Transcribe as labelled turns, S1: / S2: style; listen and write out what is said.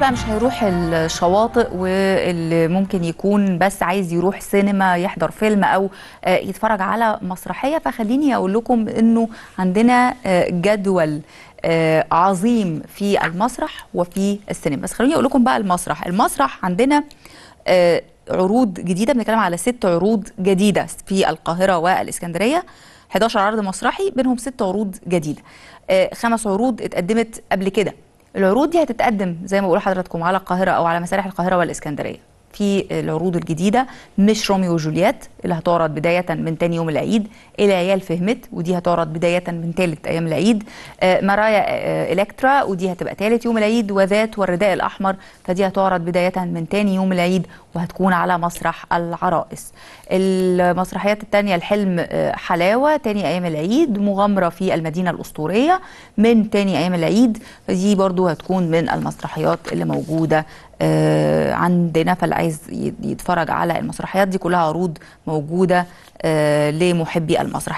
S1: بقى مش هيروح الشواطئ واللي ممكن يكون بس عايز يروح سينما يحضر فيلم او آه، يتفرج على مسرحيه فخليني اقول لكم انه عندنا آه، جدول آه، عظيم في المسرح وفي السينما بس خلوني اقول لكم بقى المسرح المسرح عندنا عروض جديده بنتكلم على ست عروض جديده في القاهره والاسكندريه 11 عرض مسرحي بينهم ست عروض جديده خمس عروض اتقدمت قبل كده العروض دي هتتقدم زي ما بقول لحضراتكم على القاهره او على مسارح القاهره والاسكندريه في العروض الجديدة مش روميو وجولييت اللي هتعرض بداية من تاني يوم العيد العيال فهمت ودي هتعرض بداية من تالت أيام العيد آه، مرايا آه، إلكترا ودي هتبقى تالت يوم العيد وذات والرداء الأحمر فدي هتعرض بداية من تاني يوم العيد وهتكون على مسرح العرائس المسرحيات الثانية الحلم آه، حلاوة تاني أيام العيد مغامرة في المدينة الأسطورية من تاني أيام العيد فدي برضو هتكون من المسرحيات اللي موجودة آه، عندنا فاللي عايز يتفرج على المسرحيات دي كلها عروض موجودة آه، لمحبي المسرحيات